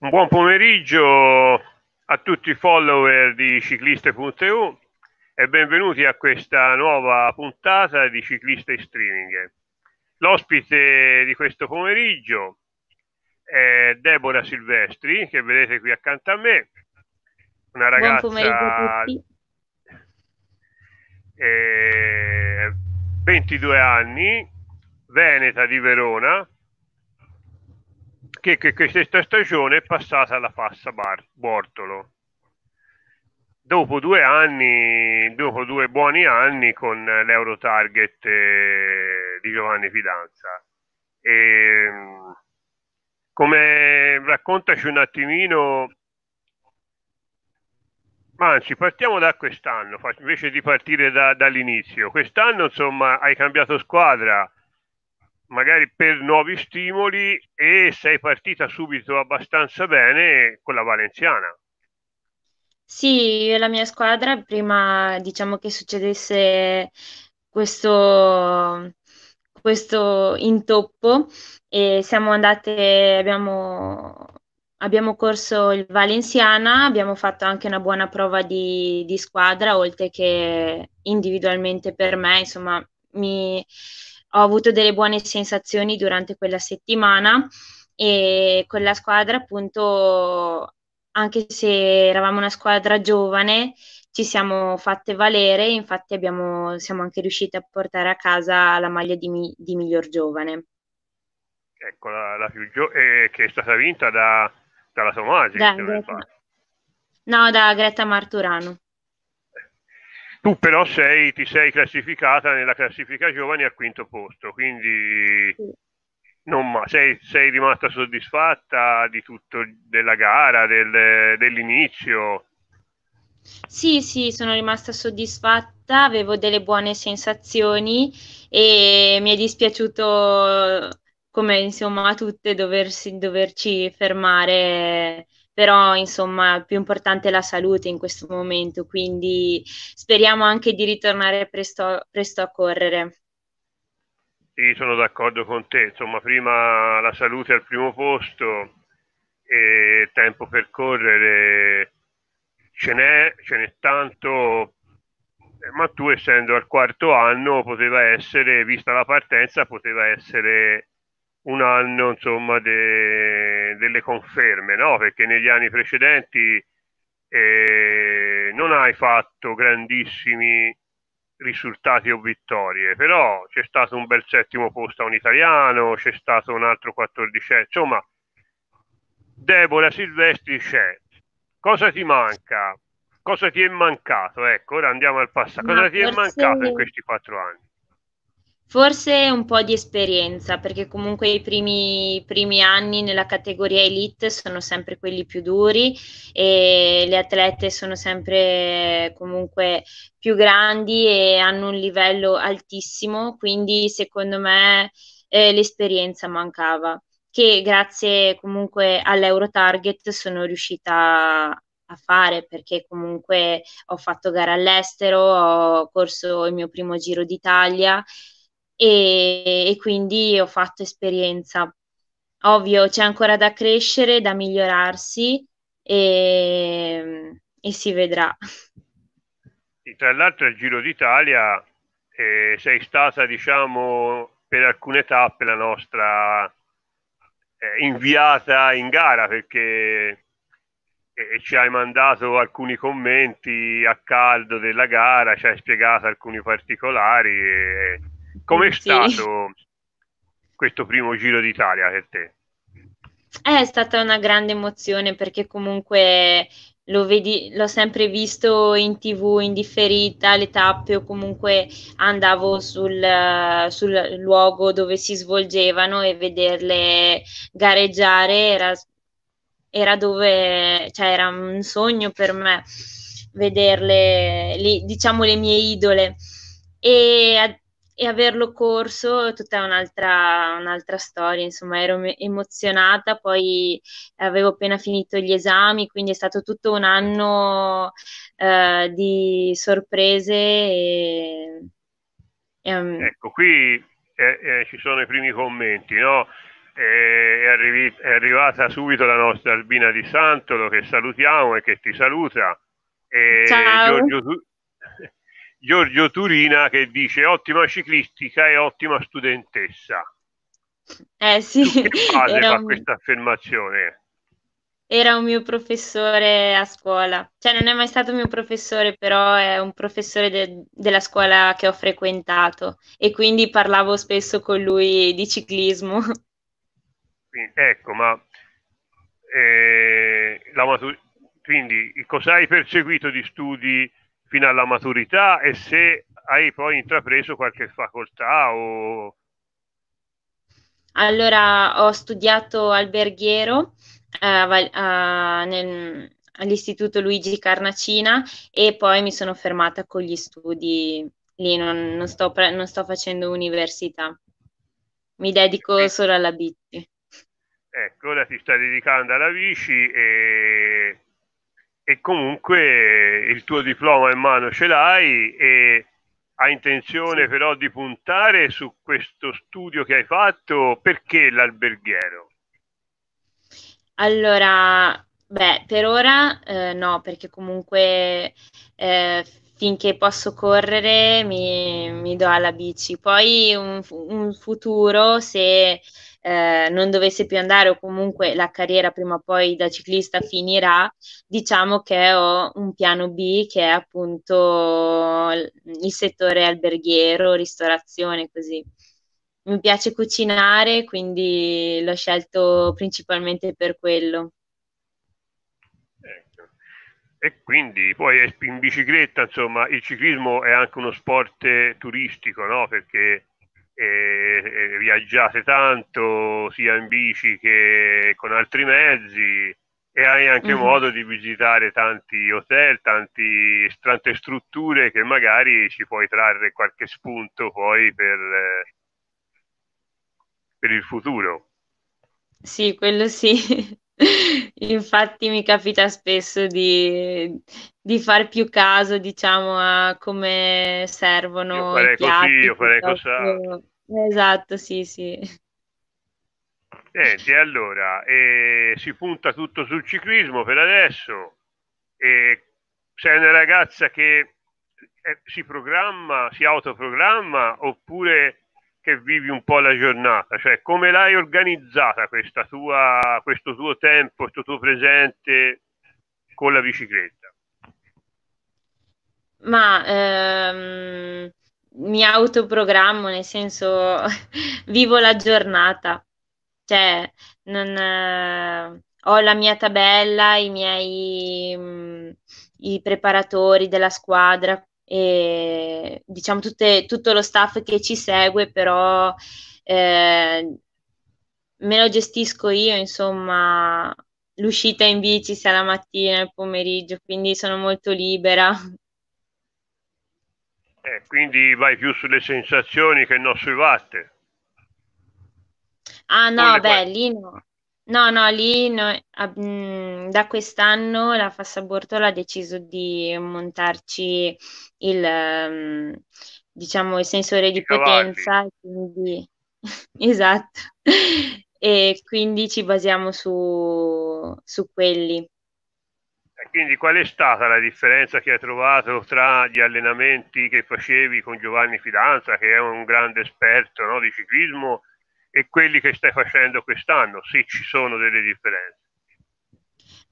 Buon pomeriggio a tutti i follower di cicliste.eu e benvenuti a questa nuova puntata di Cicliste Streaming. L'ospite di questo pomeriggio è Deborah Silvestri, che vedete qui accanto a me, una ragazza di eh, 22 anni, veneta di Verona, che, che questa stagione è passata alla Fassa Bar, Bortolo. Dopo due anni, dopo due buoni anni con l'Euro Target eh, di Giovanni Fidanza. E, ehm, come raccontaci un attimino Anzi, partiamo da quest'anno, invece di partire da, dall'inizio. Quest'anno, insomma, hai cambiato squadra, magari per nuovi stimoli e sei partita subito abbastanza bene con la Valenziana. Sì, io e la mia squadra prima diciamo che succedesse questo, questo intoppo e siamo andate, abbiamo, abbiamo corso il Valenziana, abbiamo fatto anche una buona prova di, di squadra oltre che individualmente per me, insomma mi ho avuto delle buone sensazioni durante quella settimana e con la squadra appunto anche se eravamo una squadra giovane ci siamo fatte valere infatti abbiamo, siamo anche riusciti a portare a casa la maglia di, mi, di miglior giovane ecco la, la più giovane eh, che è stata vinta da, dalla Tomasi da Greta... no da Greta Marturano tu però sei, ti sei classificata nella classifica giovani al quinto posto, quindi ma, sei, sei, rimasta soddisfatta di tutto, della gara, del, dell'inizio? Sì, sì, sono rimasta soddisfatta, avevo delle buone sensazioni e mi è dispiaciuto come insomma a tutte doversi, doverci fermare però insomma più importante è la salute in questo momento, quindi speriamo anche di ritornare presto, presto a correre. Sì, sono d'accordo con te, insomma prima la salute al primo posto e tempo per correre ce n'è, ce n'è tanto, eh, ma tu essendo al quarto anno poteva essere, vista la partenza, poteva essere un anno insomma de, delle conferme, no? Perché negli anni precedenti eh, non hai fatto grandissimi risultati o vittorie, però c'è stato un bel settimo posto a un italiano, c'è stato un altro 14 insomma, Debora Silvestri c'è. Cosa ti manca? Cosa ti è mancato? Ecco, ora andiamo al passato. Cosa Ma ti è mancato in questi quattro anni? Forse un po' di esperienza, perché comunque i primi, i primi, anni nella categoria elite sono sempre quelli più duri e le atlete sono sempre comunque più grandi e hanno un livello altissimo, quindi secondo me eh, l'esperienza mancava, che grazie comunque all'Eurotarget sono riuscita a fare perché comunque ho fatto gara all'estero, ho corso il mio primo giro d'Italia e, e quindi ho fatto esperienza. Ovvio, c'è ancora da crescere, da migliorarsi e, ehm, e si vedrà. E tra l'altro il Giro d'Italia eh, sei stata, diciamo, per alcune tappe la nostra eh, inviata in gara perché eh, ci hai mandato alcuni commenti a caldo della gara, ci hai spiegato alcuni particolari e Com'è sì. stato questo primo Giro d'Italia per te? Eh, è stata una grande emozione perché comunque lo vedi, l'ho sempre visto in tv, in differita, le tappe o comunque andavo sul, sul luogo dove si svolgevano e vederle gareggiare era, era, dove, cioè era un sogno per me vederle, le, diciamo le mie idole. E e averlo corso è tutta un'altra, un'altra storia, insomma ero me- emozionata, poi avevo appena finito gli esami, quindi è stato tutto un anno eh, di sorprese. E, e, um... Ecco, qui eh, eh, ci sono i primi commenti, no? Eh, è, arrivi- è arrivata subito la nostra Albina di Santolo che salutiamo e che ti saluta. E Ciao. Giorgio, Giorgio Turina che dice ottima ciclistica e ottima studentessa. Eh sì, era un... questa affermazione? Era un mio professore a scuola, cioè non è mai stato mio professore, però è un professore de- della scuola che ho frequentato e quindi parlavo spesso con lui di ciclismo. ecco, ma eh, matur- quindi cosa hai perseguito di studi fino alla maturità e se hai poi intrapreso qualche facoltà o... Allora, ho studiato alberghiero eh, a, nel, all'Istituto Luigi Carnacina e poi mi sono fermata con gli studi, lì non, non, sto, pre- non sto, facendo università, mi dedico eh. solo alla bici. Ecco, ora ti stai dedicando alla bici e e comunque eh, il tuo diploma in mano ce l'hai e hai intenzione sì. però di puntare su questo studio che hai fatto, perché l'alberghiero? Allora, beh, per ora eh, no, perché comunque eh, finché posso correre mi, mi, do alla bici. Poi un, un futuro, se eh, non dovesse più andare o comunque la carriera prima o poi da ciclista finirà, diciamo che ho un piano B che è appunto il settore alberghiero, ristorazione, così. Mi piace cucinare, quindi l'ho scelto principalmente per quello. Ecco. E quindi poi in bicicletta, insomma, il ciclismo è anche uno sport turistico, no? Perché e, viaggiate tanto sia in bici che con altri mezzi e hai anche mm-hmm. modo di visitare tanti hotel, tanti, tante strutture che magari ci puoi trarre qualche spunto poi per, per il futuro. Sì, quello sì. Infatti mi capita spesso di, di far più caso, diciamo, a come servono io farei i piatti. Così, io farei così. Esatto, sì, sì. Senti, allora, eh, si punta tutto sul ciclismo per adesso. Eh, sei una ragazza che eh, si programma, si autoprogramma oppure che vivi un po' la giornata, cioè come l'hai organizzata questa tua, questo tuo tempo, questo tuo presente con la bicicletta? Ma ehm, mi autoprogrammo, nel senso vivo la giornata, cioè non, eh, ho la mia tabella, i miei mh, mm, i preparatori della squadra e diciamo tutte, tutto lo staff che ci segue, però eh, me lo gestisco io, insomma, l'uscita in bici sia la mattina e il pomeriggio, quindi sono molto libera. Eh, quindi vai più sulle sensazioni che non sui watt. Ah no, beh, lì no. No, no, lì no- ab- mhmm, da quest'anno la Fassabortolo ha deciso di montarci il, mhmm, diciamo, il sensore di potenza, quindi esatto. E quindi ci basiamo su su quelli. quindi qual è stata la differenza che hai trovato tra gli allenamenti che facevi con Giovanni Fidanza, che è un grande esperto, no, di ciclismo e quelli che stai facendo quest'anno, se ci sono delle differenze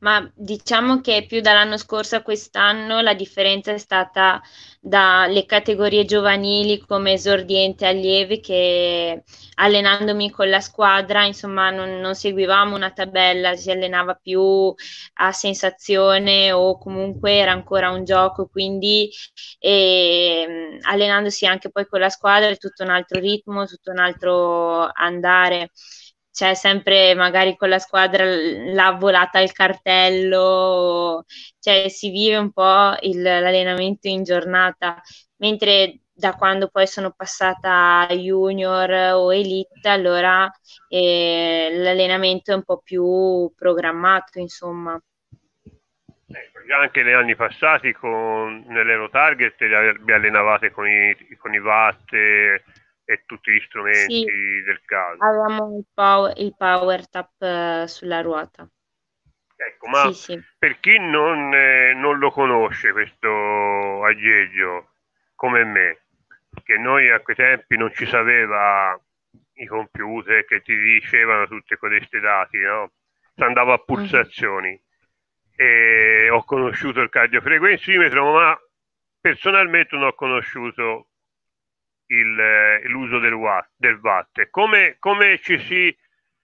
ma diciamo che più dall'anno scorso a quest'anno la differenza è stata dalle categorie giovanili come esordiente allievi che allenandomi con la squadra, insomma, non, non seguivamo una tabella, si allenava più a sensazione o comunque era ancora un gioco, quindi e, ehm, allenandosi anche poi con la squadra è tutto un altro ritmo, tutto un altro andare c'è cioè, sempre magari con la squadra la volata al cartello, cioè si vive un po' il, l'allenamento in giornata, mentre da quando poi sono passata junior o elite, allora eh, l'allenamento è un po' più programmato, insomma. Ecco, anche negli anni passati con, nell'Euro Target vi allenavate con i, con i Vatte, e tutti gli strumenti sì, del caso. Avevamo il power, il power tap eh, sulla ruota. Ecco, ma sì, sì. per chi non, eh, non, lo conosce questo aggeggio, come me, che noi a quei tempi non ci sapeva i computer che ti dicevano tutte queste dati, no? Si andava a mm. pulsazioni. mm E ho conosciuto il cardiofrequenzimetro, ma personalmente non ho conosciuto eh, l'uso del, del, watt. Come, come, ci si,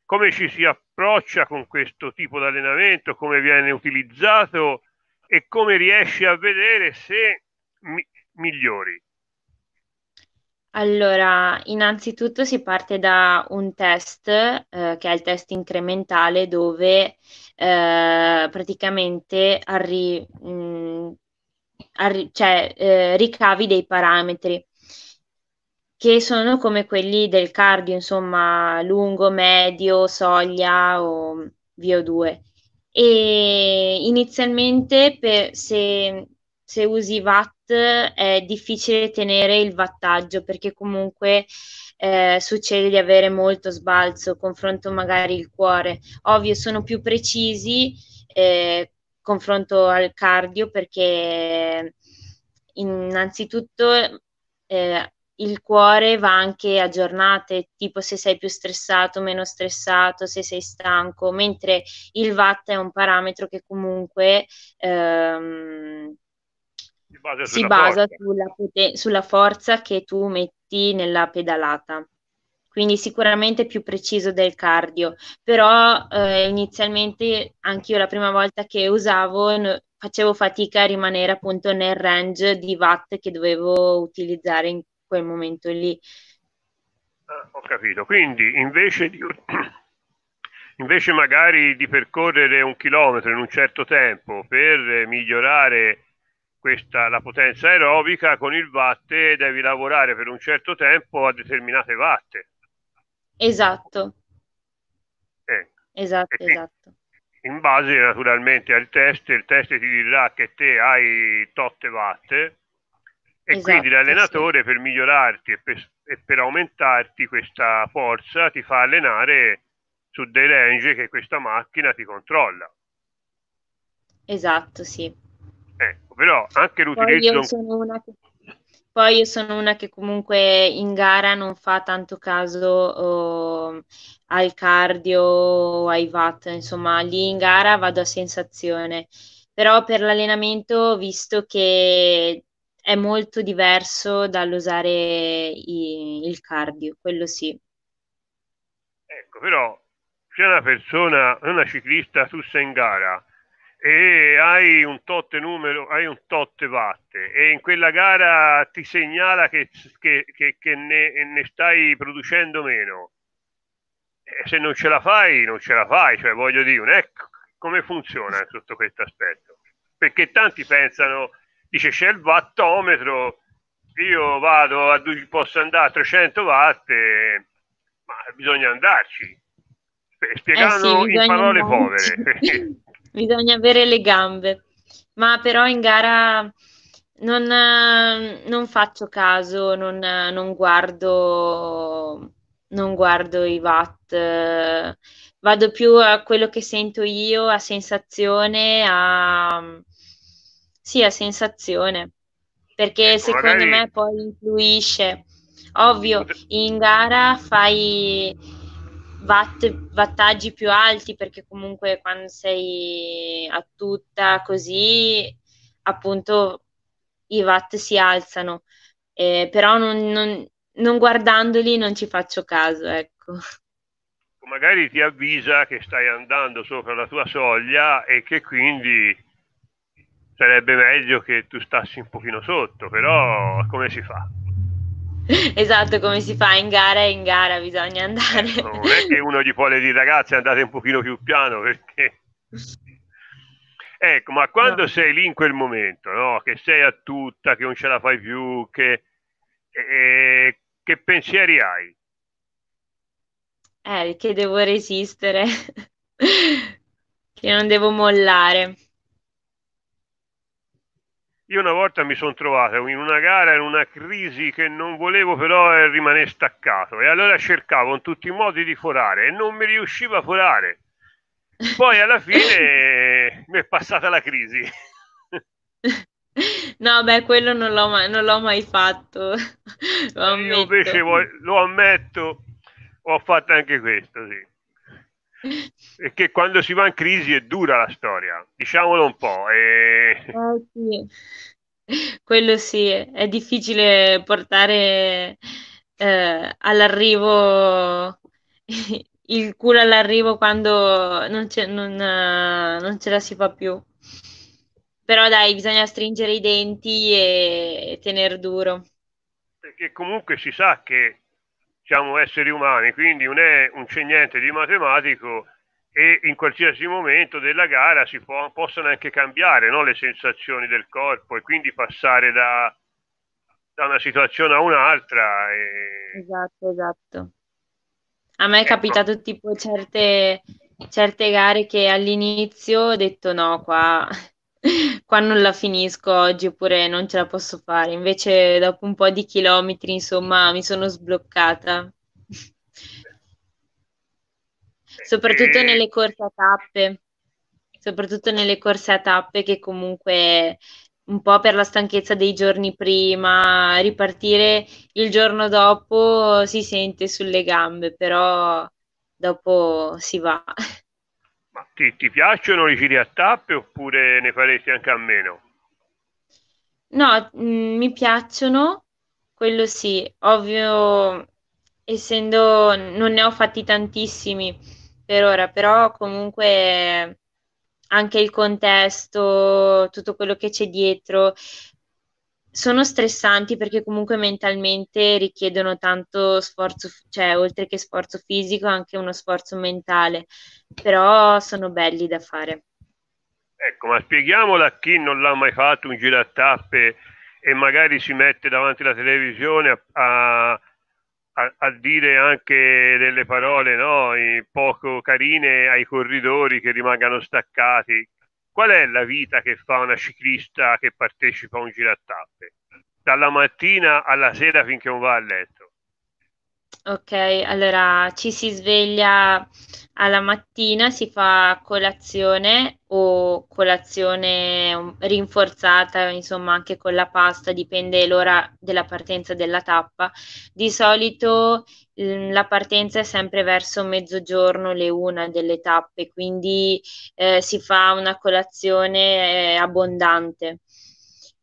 come ci si approccia con questo tipo di allenamento, come viene utilizzato e come riesci a vedere se mi, migliori? Allora, innanzitutto si parte da un test, eh, che è il test incrementale, dove eh, praticamente arri- mh, mm, arri- cioè, eh, ricavi dei parametri che sono come quelli del cardio, insomma, lungo, medio, soglia o VO2. E inizialmente per, se, se usi watt è difficile tenere il wattaggio perché comunque eh, succede di avere molto sbalzo, confronto magari il cuore. Ovvio, sono più precisi eh, confronto al cardio perché innanzitutto eh, il cuore va anche a giornate, tipo se sei più stressato, meno stressato, se sei stanco, mentre il VAT è un parametro che comunque ehm, si basa, si sulla, basa forza. Sulla, poten- sulla forza che tu metti nella pedalata quindi sicuramente più preciso del cardio, però eh, inizialmente anche io la prima volta che usavo no, facevo fatica a rimanere appunto nel range di watt che dovevo utilizzare in, quel momento lì. Ah, ho capito, quindi invece di... Invece magari di percorrere un chilometro in un certo tempo per migliorare questa, la potenza aerobica, con il watt devi lavorare per un certo tempo a determinate watt. Esatto. Eh. Esatto, quindi, esatto. In base naturalmente al test, il test ti dirà che te hai totte watt esatto, quindi l'allenatore sì. per migliorarti e per, e per, aumentarti questa forza ti fa allenare su dei range che questa macchina ti controlla. Esatto, sì. Ecco, però anche l'utilizzo... Poi sono una che, poi io sono una che comunque in gara non fa tanto caso oh, al cardio, ai watt, insomma, lì in gara vado a sensazione. Però per l'allenamento, visto che è molto diverso dall'usare i, il cardio, quello sì. Ecco, però c'è una persona, una ciclista, tu sei in gara e hai un tot numero, hai un tot vatte e in quella gara ti segnala che, che, che, che ne, ne, stai producendo meno. E se non ce la fai, non ce la fai, cioè voglio dire, ecco come funziona sotto questo aspetto. Perché tanti pensano dice c'è il wattometro io vado a due, posso andare a 300 watt e, ma bisogna andarci spiegando eh sì, in parole andarci. povere bisogna avere le gambe ma però in gara non, non faccio caso non, non, guardo non guardo i watt vado più a quello che sento io a sensazione a sì, a sensazione, perché ecco, secondo magari... me poi influisce. Ovvio, mm. in gara fai watt- wattaggi più alti perché comunque quando sei a tutta così, appunto, i watt si alzano, eh, però non, non, non guardandoli non ci faccio caso, ecco magari ti avvisa che stai andando sopra la tua soglia e che quindi sarebbe meglio che tu stassi un pochino sotto, però come si fa? Esatto, come si fa in gara e in gara bisogna andare. Ecco, non è che uno gli può dire ragazzi andate un pochino più piano perché... Ecco, ma quando no. sei lì in quel momento, no? che sei a tutta, che non ce la fai più, che, eh, che pensieri hai? Eh, che devo resistere, che non devo mollare. Io una volta mi sono trovato in una gara, in una crisi che non volevo però eh, rimanere staccato e allora cercavo in tutti i modi di forare e non mi riuscivo a forare. Poi alla fine mi è passata la crisi. No, beh, quello non l'ho mai, non l'ho mai fatto. lo Io invece lo ammetto, ho fatto anche questo, sì e che quando si va in crisi è dura la storia, diciamolo un po'. E... Oh, sì. Quello sì, è difficile portare eh, all'arrivo il culo all'arrivo quando non ce, non, eh, non ce la si fa più. Però dai, bisogna stringere i denti e tenere duro. Perché comunque si sa che siamo esseri umani, quindi non, è, non c'è niente di matematico e in qualsiasi momento della gara si può, possono anche cambiare no? le sensazioni del corpo e quindi passare da, da una situazione a un'altra. E... Esatto, esatto. A me è ecco. capitato tipo certe, certe gare che all'inizio ho detto no, qua qua non la finisco oggi oppure non ce la posso fare. Invece dopo un po' di chilometri, insomma, mi sono sbloccata. soprattutto eh, nelle corse a tappe, soprattutto nelle corse a tappe che comunque un po' per la stanchezza dei giorni prima, ripartire il giorno dopo si sente sulle gambe, però dopo si va. Ma ti, ti piacciono i giri a tappe oppure ne faresti anche a meno? No, mh, mm, mi piacciono, quello sì, ovvio, essendo non ne ho fatti tantissimi per ora, però comunque anche il contesto, tutto quello che c'è dietro, sono stressanti perché comunque mentalmente richiedono tanto sforzo, cioè oltre che sforzo fisico anche uno sforzo mentale, però sono belli da fare. Ecco, ma spieghiamola a chi non l'ha mai fatto un giro a tappe e magari si mette davanti alla televisione a, a, a dire anche delle parole no? poco carine ai corridori che rimangano staccati qual è la vita che fa una ciclista che partecipa a un giro a tappe? Dalla mattina alla sera finché non va a letto. Ok, allora ci si sveglia alla mattina, si fa colazione o colazione um, rinforzata, insomma anche con la pasta, dipende l'ora della partenza della tappa. Di solito la partenza è sempre verso mezzogiorno, le una delle tappe, quindi eh, si fa una colazione eh, abbondante.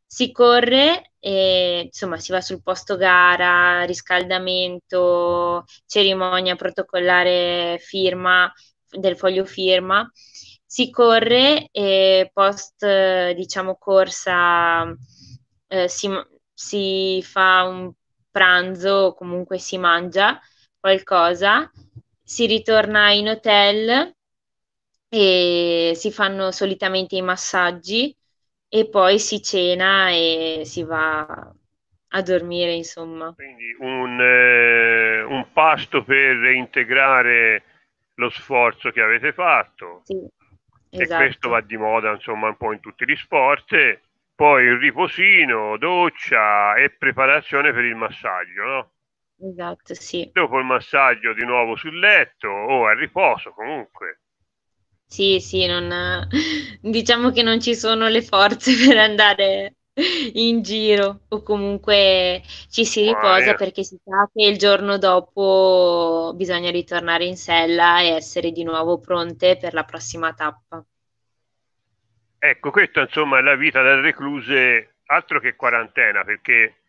Si corre e insomma si va sul posto gara, riscaldamento, cerimonia protocollare firma del foglio firma, si corre e post diciamo corsa eh, si, si fa un pranzo o comunque si mangia qualcosa, si ritorna in hotel e si fanno solitamente i massaggi e poi si cena e si va a dormire, insomma. Quindi un, eh, un pasto per reintegrare lo sforzo che avete fatto. Sì, e questo esatto. va di moda, insomma, un po' in tutti gli sport. Poi il riposino, doccia e preparazione per il massaggio, no? Esatto, sì. Dopo il massaggio di nuovo sul letto o al riposo comunque. Sì, sì, non, diciamo che non ci sono le forze per andare in giro o comunque ci si ah, riposa eh. perché si sa che il giorno dopo bisogna ritornare in sella e essere di nuovo pronte per la prossima tappa. Ecco, questa insomma è la vita del recluse, altro che quarantena, perché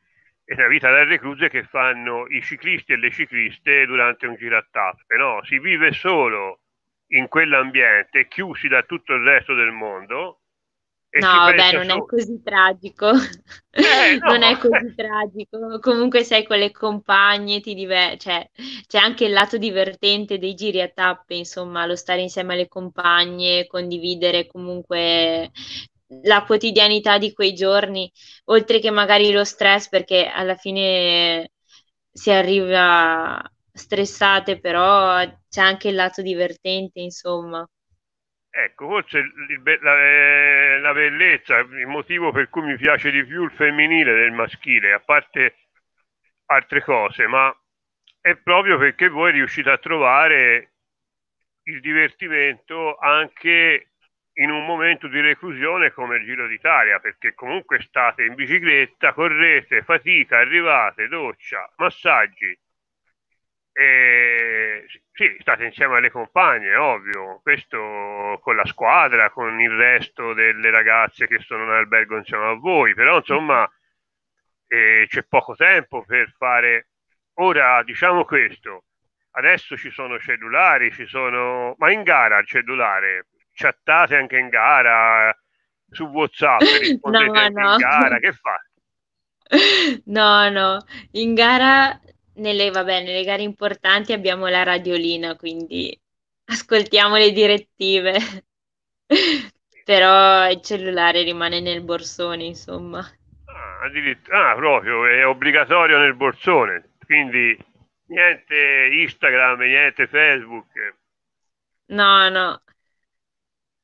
è la vita del recluse che fanno i ciclisti e le cicliste durante un giro a tappe, no? Si vive solo in quell'ambiente, chiusi da tutto il resto del mondo. no, vabbè, non solo. è così tragico. Eh, no. non è così tragico. Comunque sei con le compagne, ti diver- cioè, c'è anche il lato divertente dei giri a tappe, insomma, lo stare insieme alle compagne, condividere comunque la quotidianità di quei giorni, oltre che magari lo stress, perché alla fine si arriva stressate, però c'è anche il lato divertente, insomma. Ecco, forse il, la, eh, la, bellezza, il motivo per cui mi piace di più il femminile del maschile, a parte altre cose, ma è proprio perché voi riuscite a trovare il divertimento anche in un momento di reclusione come il Giro d'Italia, perché comunque state in bicicletta, correte, fatica, arrivate, doccia, massaggi, e, sì, state insieme alle compagne, ovvio, questo con la squadra, con il resto delle ragazze che sono in albergo insieme a voi, però insomma eh, c'è poco tempo per fare... Ora diciamo questo, adesso ci sono cellulari, ci sono... ma in gara il cellulare, chattate anche in gara, su Whatsapp, rispondete no, no. in gara, che fate? No, no, in gara nelle, vabbè, nelle gare importanti abbiamo la radiolina, quindi ascoltiamo le direttive. Però il cellulare rimane nel borsone, insomma. Ah, addirittura, ah, proprio, è obbligatorio nel borsone, quindi niente Instagram, niente Facebook. No, no.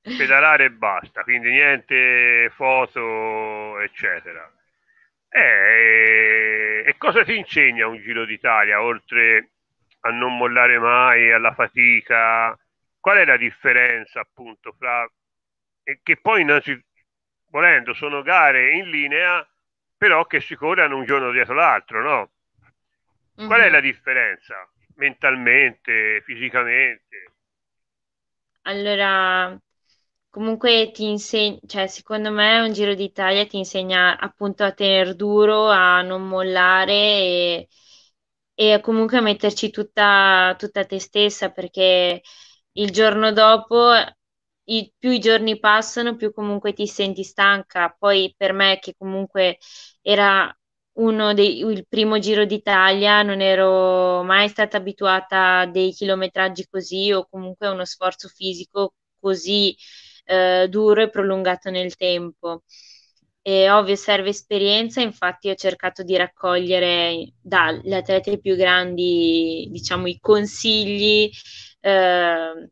Pedalare e basta, quindi niente foto, eccetera. Eh, e cosa ti insegna un Giro d'Italia, oltre a non mollare mai, alla fatica? Qual è la differenza appunto fra... che poi volendo, sono gare in linea, però che si corrono un giorno dietro l'altro, no? Mm-hmm. Qual è mhm. la differenza mentalmente, fisicamente? Allora, comunque ti insegna, cioè secondo me un Giro d'Italia ti insegna appunto a tenere duro, a non mollare e, e comunque a metterci tutta, tutta te stessa perché il giorno dopo i, più i giorni passano, più comunque ti senti stanca. Poi per me, che comunque era uno dei, il primo giro d'Italia, non ero mai stata abituata a dei chilometraggi così o comunque a uno sforzo fisico così eh, duro e prolungato nel tempo. E ovvio serve esperienza, infatti ho cercato di raccogliere dagli atleti più grandi, diciamo, i consigli eh,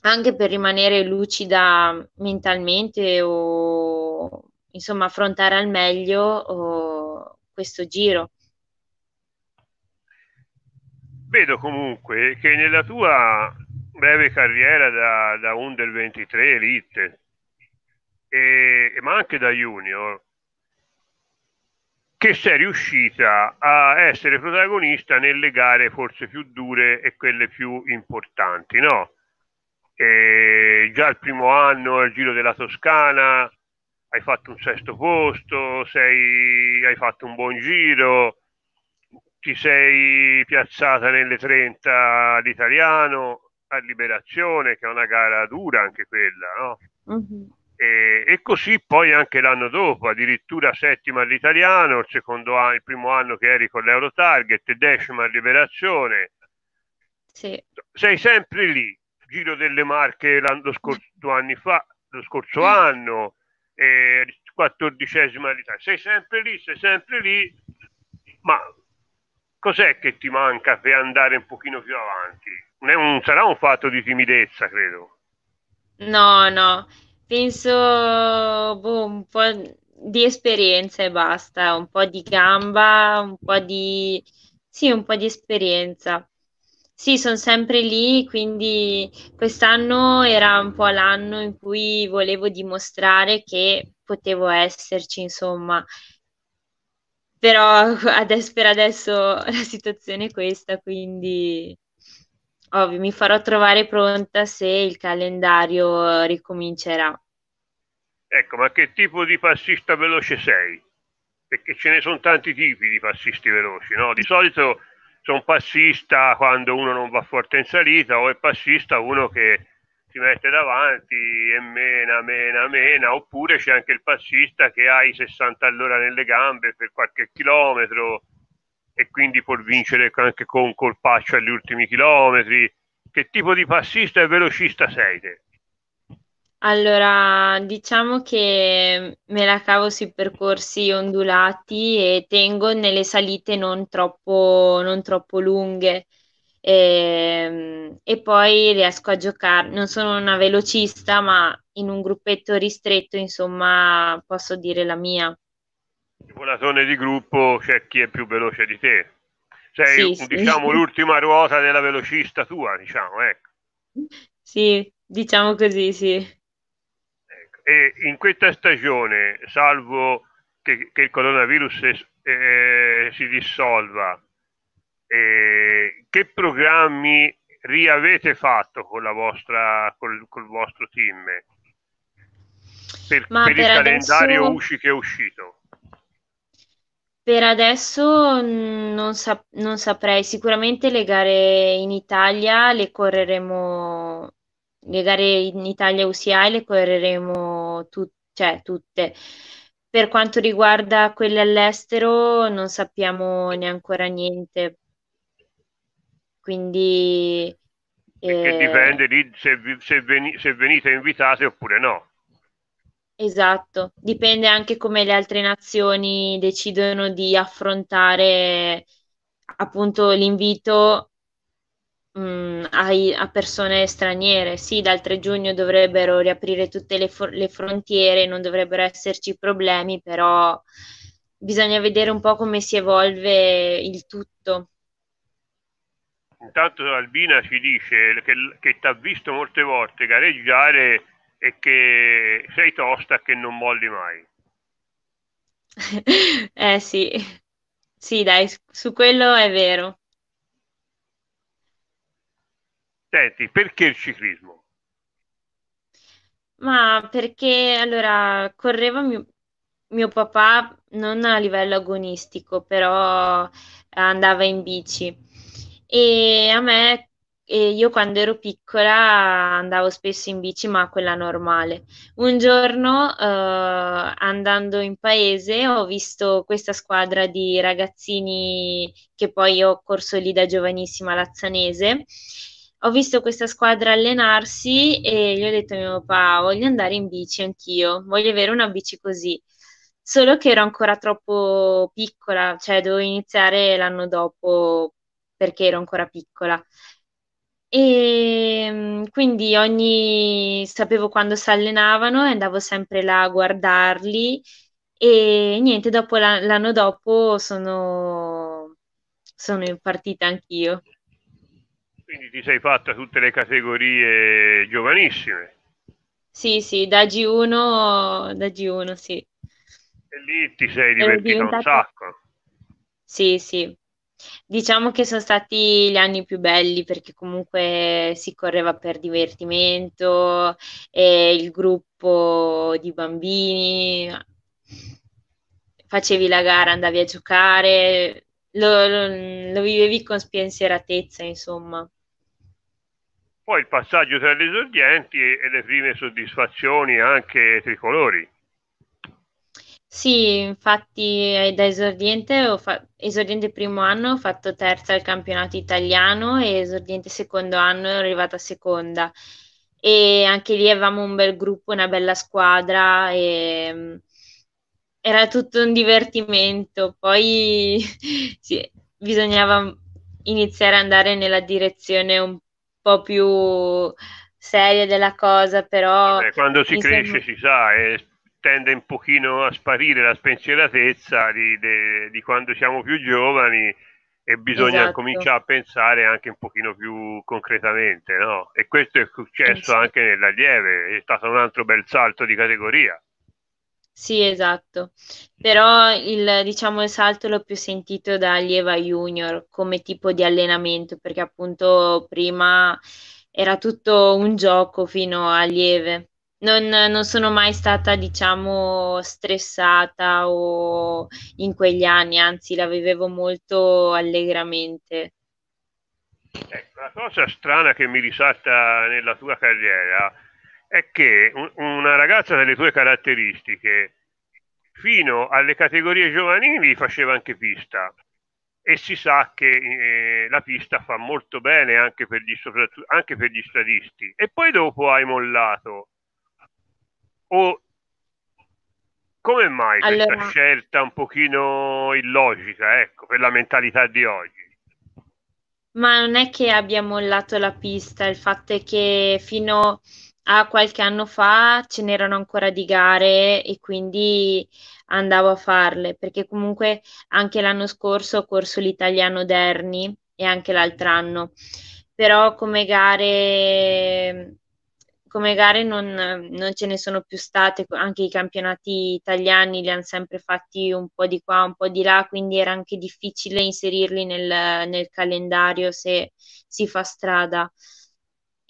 anche per rimanere lucida mentalmente o insomma affrontare al meglio questo giro. Vedo comunque che nella tua breve carriera da, da Under 23 Elite, e, ma anche da Junior, che sei riuscita a essere protagonista nelle gare forse più dure e quelle più importanti, no? E già il primo anno al Giro della Toscana hai fatto un sesto posto, sei, hai fatto un buon giro, ti sei piazzata nelle 30 l'italiano, a Liberazione, che è una gara dura anche quella, no? Mm-hmm. E, e, così poi anche l'anno dopo, addirittura settima all'italiano, il, secondo anno, il primo anno che eri con l'Eurotarget, decima a Liberazione. Sì. Sei sempre lì, Giro delle Marche l'anno scorso, anni fa, lo scorso anno, e quattordicesima all'Italia. Sei sempre lì, sei sempre lì, ma cos'è che ti manca per andare un pochino più avanti? Non sarà un fatto di timidezza, credo. No, no, penso boh, un po' di esperienza e basta, un po' di gamba, un po' di... sì, un po' di esperienza. Sì, sono sempre lì, quindi quest'anno era un po' l'anno in cui volevo dimostrare che potevo esserci, insomma, però adesso, per adesso la situazione è questa, quindi ovvio, mi farò trovare pronta se il calendario ricomincerà. Ecco, ma che tipo di passista veloce sei? Perché ce ne sono tanti tipi di passisti veloci, no? Di solito sono passista quando uno non va forte in salita o è passista uno che si mette davanti e mena, mena, mena, oppure c'è anche il passista che ha i 60 all'ora nelle gambe per qualche chilometro e quindi può vincere anche con un colpaccio agli ultimi chilometri. Che tipo di passista e velocista sei te? Allora, diciamo che me la cavo sui percorsi ondulati e tengo nelle salite non troppo, non troppo lunghe e, ehm, e, poi riesco a giocare. Non sono una velocista, ma in un gruppetto ristretto, insomma, posso dire la mia. In una di gruppo c'è chi è più veloce di te. Sei sì, diciamo sì. l'ultima ruota della velocista tua, diciamo, ecco. Sì, diciamo così, sì. Ecco. E in questa stagione, salvo che, che il coronavirus eh, si dissolva, eh, che programmi riavete fatto con la vostra, col, col vostro team? Per, per, per il adesso... calendario usci che è uscito? Per adesso mm, non, sa- non, saprei, sicuramente le gare in Italia le correremo, le gare in Italia UCI le correremo tut- cioè, tutte. Per quanto riguarda quelle all'estero non sappiamo neanche niente. Quindi... Eh... Che dipende di se, se, veni, se venite invitate oppure no. Esatto, dipende anche come le altre nazioni decidono di affrontare appunto l'invito mh, mm, ai, a persone straniere. Sì, dal 3 giugno dovrebbero riaprire tutte le, for- le, frontiere, non dovrebbero esserci problemi, però bisogna vedere un po' come si evolve il tutto. Intanto Albina ci dice che, che ti ha visto molte volte gareggiare e che sei tosta che non molli mai. eh sì, sì dai, su quello è vero. Senti, perché il ciclismo? Ma perché allora correva mio, mio papà non a livello agonistico, però andava in bici e a me, eh, io quando ero piccola andavo spesso in bici, ma quella normale. Un giorno, eh, andando in paese, ho visto questa squadra di ragazzini che poi ho corso lì da giovanissima lazzanese ho visto questa squadra allenarsi e gli ho detto a mio papà voglio andare in bici anch'io, voglio avere una bici così. Solo che ero ancora troppo piccola, cioè dovevo iniziare l'anno dopo perché ero ancora piccola. E ehm, quindi ogni sapevo quando si allenavano e andavo sempre là a guardarli e niente, dopo la, l'anno dopo sono, sono in partita anch'io. Quindi ti sei fatta tutte le categorie giovanissime. Sì, sì, da G1, da G1, sì. E lì ti sei divertita diventata... un sacco. Sì, sì, Diciamo che sono stati gli anni più belli perché comunque si correva per divertimento, eh, il gruppo di bambini, facevi la gara, andavi a giocare, lo, lo, lo vivevi con spensieratezza, insomma. Poi il passaggio tra gli esordienti e le prime soddisfazioni anche tricolori. Sì, infatti eh, da esordiente, ho fa- esordiente primo anno ho fatto terza al campionato italiano e esordiente secondo anno ero arrivata seconda. E anche lì avevamo un bel gruppo, una bella squadra e mm, era tutto un divertimento. Poi sì, bisognava iniziare ad andare nella direzione un po' più seria della cosa, però... Vabbè, quando si cresce sembra... si sa, è eh, tende un pochino a sparire la spensieratezza di, de, di quando siamo più giovani e bisogna esatto. cominciare a pensare anche un pochino più concretamente, no? E questo è successo esatto. anche nell'allieve, è stato un altro bel salto di categoria. Sì, esatto. Però il, diciamo, il salto l'ho più sentito da Lieva Junior come tipo di allenamento, perché appunto prima era tutto un gioco fino a Lieve non, non, sono mai stata, diciamo, stressata o in quegli anni, anzi la vivevo molto allegramente. Eh, la cosa strana che mi risalta nella tua carriera è che una ragazza delle tue caratteristiche fino alle categorie giovanili faceva anche pista e si sa che eh, la pista fa molto bene anche per, gli, anche per gli stadisti e poi dopo hai mollato o come mai allora... questa scelta un pochino illogica, ecco, per la mentalità di oggi? Ma non è che abbia mollato la pista, il fatto è che fino a qualche anno fa ce n'erano ancora di gare e quindi andavo a farle, perché comunque anche l'anno scorso ho corso l'italiano Derni e anche l'altro anno, però come gare come gare non, non, ce ne sono più state, anche i campionati italiani li hanno sempre fatti un po' di qua, un po' di là, quindi era anche difficile inserirli nel, nel calendario se si fa strada.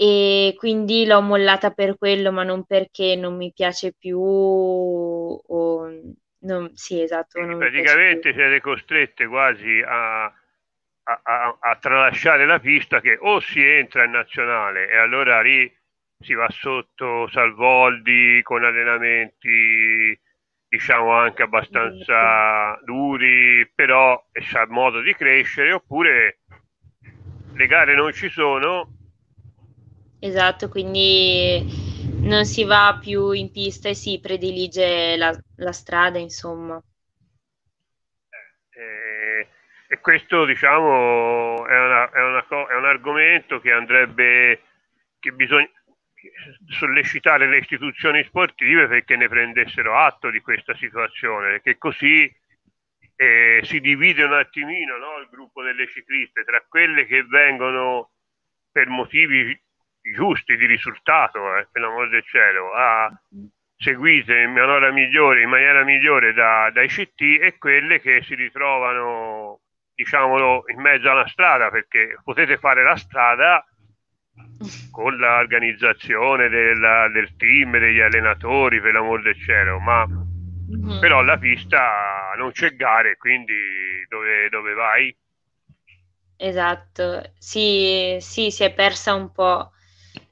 E quindi l'ho mollata per quello, ma non perché non mi piace più. O, non, sì, esatto. Non praticamente siete costrette quasi a, a, a, a, tralasciare la pista che o si entra in nazionale e allora lì si va sotto Salvoldi con allenamenti diciamo anche abbastanza duri, però c'è modo di crescere, oppure le gare non ci sono. Esatto, quindi non si va più in pista e si predilige la, la strada, insomma. Eh, eh e questo, diciamo, è, una, è, una, è un argomento che andrebbe, che bisogna, sollecitare le istituzioni sportive perché ne prendessero atto di questa situazione, che così eh, si divide un attimino no, il gruppo delle cicliste tra quelle che vengono per motivi giusti di risultato, eh, per l'amor del cielo, a seguite in maniera migliore, in maniera migliore da, dai CT e quelle che si ritrovano diciamolo in mezzo alla strada perché potete fare la strada con l'organizzazione della, del team, degli allenatori, per l'amor del cielo, ma mm-hmm. però la pista non c'è gare, quindi dove, dove vai? Esatto, sì, sì, si è persa un po',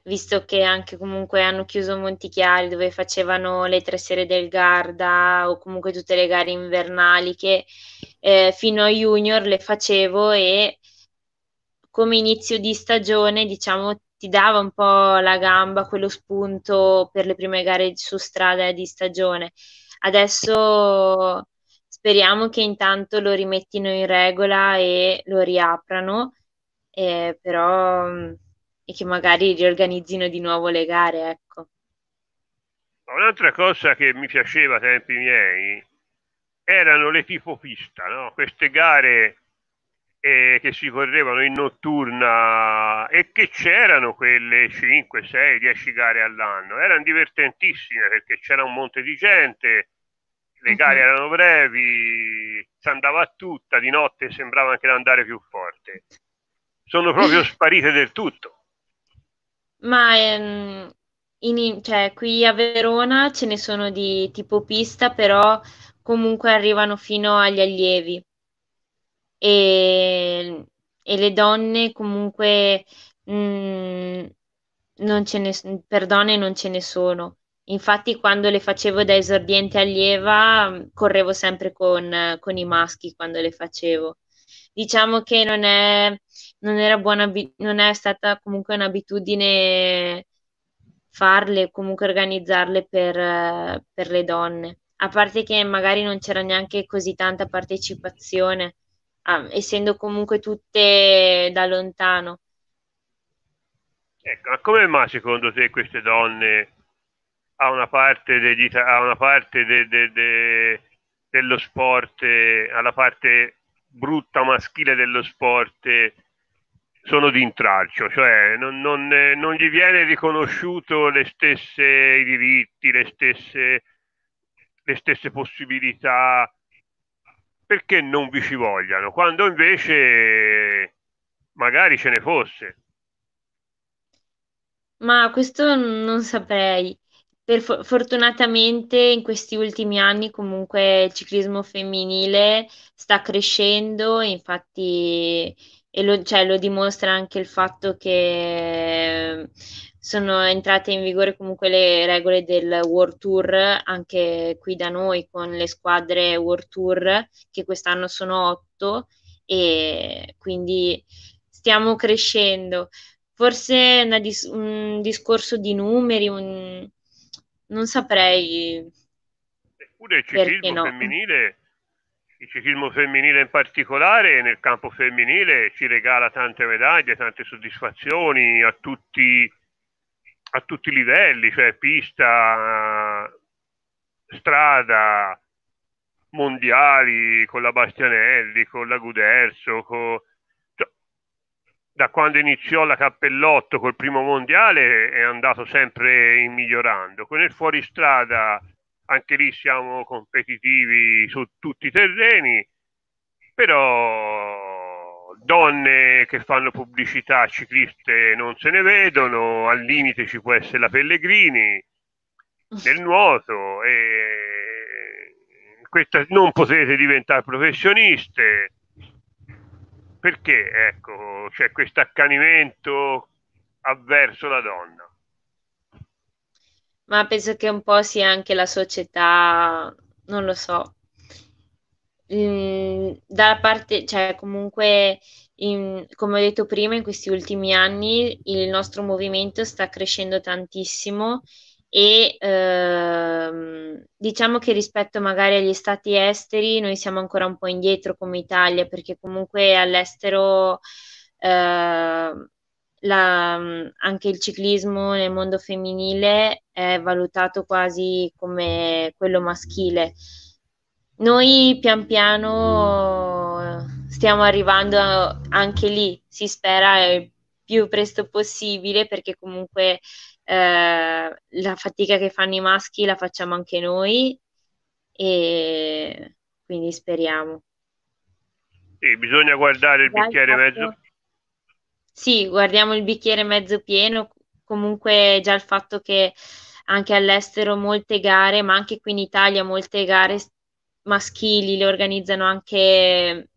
visto che anche comunque hanno chiuso Montichiari dove facevano le tre sere del Garda o comunque tutte le gare invernali che eh, fino a junior le facevo e come inizio di stagione, diciamo, ti dava un po' la gamba, quello spunto per le prime gare su strada eh, di stagione. Adesso speriamo che intanto lo rimettino in regola e lo riaprano, eh, però mm, e che magari riorganizzino di nuovo le gare, ecco. Un'altra cosa che mi piaceva ai tempi miei erano le tifopista, no? queste gare eh, che si correvano in notturna e che c'erano quelle 5, 6, 10 gare all'anno. Erano divertentissime perché c'era un monte di gente, le mhm. gare uh-huh. erano brevi, si andava tutta, di notte sembrava anche andare più forte. Sono proprio sparite del tutto. Ma ehm, in, cioè, qui a Verona ce ne sono di tipo pista, però comunque arrivano fino agli allievi e, e le donne comunque mh, mm, non ce ne, per donne non ce ne sono. Infatti quando le facevo da esordiente allieva mm, correvo sempre con, con i maschi quando le facevo. Diciamo che non è, non era buona, non è stata comunque un'abitudine farle, comunque organizzarle per, per le donne. A parte che magari non c'era neanche così tanta partecipazione ah, essendo comunque tutte da lontano. Ecco, ma come mai secondo te queste donne a una parte, degli, a una parte de, de, de, dello sport, alla parte brutta maschile dello sport, sono di intralcio, cioè non, non, non, gli viene riconosciuto le stesse i diritti, le stesse, le stesse possibilità, perché non vi ci vogliano, quando invece magari ce ne fosse. Ma questo non saprei. Per, fortunatamente in questi ultimi anni comunque il ciclismo femminile sta crescendo, infatti e lo, cioè, lo dimostra anche il fatto che sono entrate in vigore comunque le regole del World Tour anche qui da noi con le squadre World Tour che quest'anno sono otto e quindi stiamo crescendo. Forse dis- un discorso di numeri, un... non saprei. Eppure il ciclismo no. femminile, il ciclismo femminile in particolare, nel campo femminile ci regala tante medaglie, tante soddisfazioni a tutti a tutti i livelli, cioè pista, strada, mondiali con la Bastianelli, con la Guderzo, con... Cioè, da quando iniziò la Cappellotto col primo mondiale è andato sempre migliorando. Con il fuoristrada anche lì siamo competitivi su tutti i terreni, però donne che fanno pubblicità cicliste non se ne vedono, al limite ci può essere la Pellegrini nel nuoto e questa, non potete diventare professioniste perché ecco, c'è questo accanimento avverso la donna. Ma penso che un po' sia anche la società, non lo so, mh, dalla parte, cioè comunque, in, come ho detto prima, in questi ultimi anni il nostro movimento sta crescendo tantissimo e ehm, diciamo che rispetto magari agli stati esteri noi siamo ancora un po' indietro come Italia perché comunque all'estero eh, la, anche il ciclismo nel mondo femminile è valutato quasi come quello maschile noi pian piano mm. stiamo arrivando anche lì, si spera il più presto possibile perché comunque eh, la fatica che fanno i maschi la facciamo anche noi e quindi speriamo. Sì, bisogna guardare il bicchiere mezzo pieno. Sì, guardiamo il bicchiere mezzo pieno, comunque già il fatto che anche all'estero molte gare, ma anche qui in Italia molte gare maschili, le organizzano anche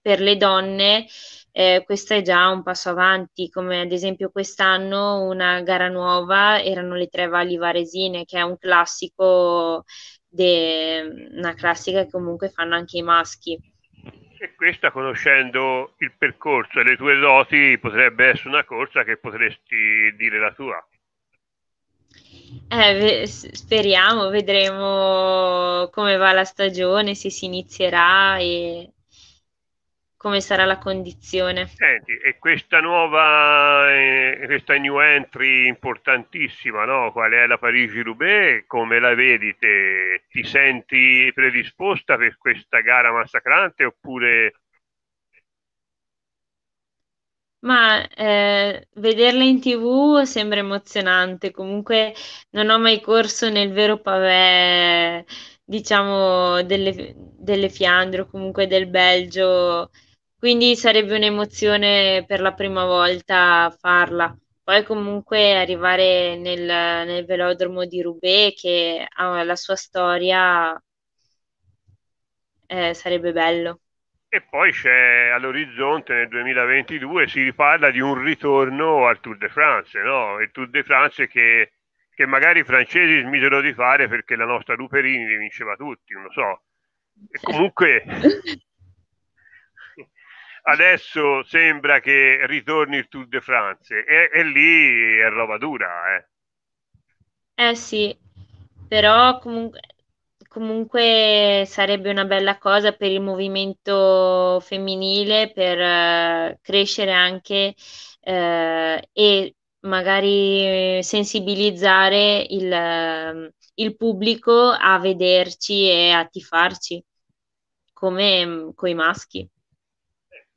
per le donne, eh, questo è già un passo avanti, come ad esempio quest'anno una gara nuova erano le tre valli varesine, che è un classico, de, una classica che comunque fanno anche i maschi. E questa, conoscendo il percorso e le tue doti, potrebbe essere una corsa che potresti dire la tua. Eh, speriamo, vedremo come va la stagione, se si inizierà e come sarà la condizione. Senti, e questa nuova, eh, questa new entry importantissima, no? Qual è la Parigi-Roubaix? Come la vedi te? Ti senti predisposta per questa gara massacrante oppure ma eh, vederla in TV sembra emozionante, comunque non ho mai corso nel vero pavè, diciamo, delle, delle Fiandre o comunque del Belgio, quindi sarebbe un'emozione per la prima volta farla. Poi comunque arrivare nel, nel velodromo di Roubaix che ha la sua storia eh, sarebbe bello. E poi c'è all'orizzonte nel 2022 si parla di un ritorno al Tour de France, no? il Tour de France che, che magari i francesi smisero di fare perché la nostra Luperini li vinceva tutti, non lo so. E comunque adesso sembra che ritorni il Tour de France e, e lì è roba dura. Eh, eh sì, però comunque comunque sarebbe una bella cosa per il movimento femminile, per uh, crescere anche uh, e magari sensibilizzare il, ehm, il, pubblico a vederci e a tifarci come mm, coi maschi.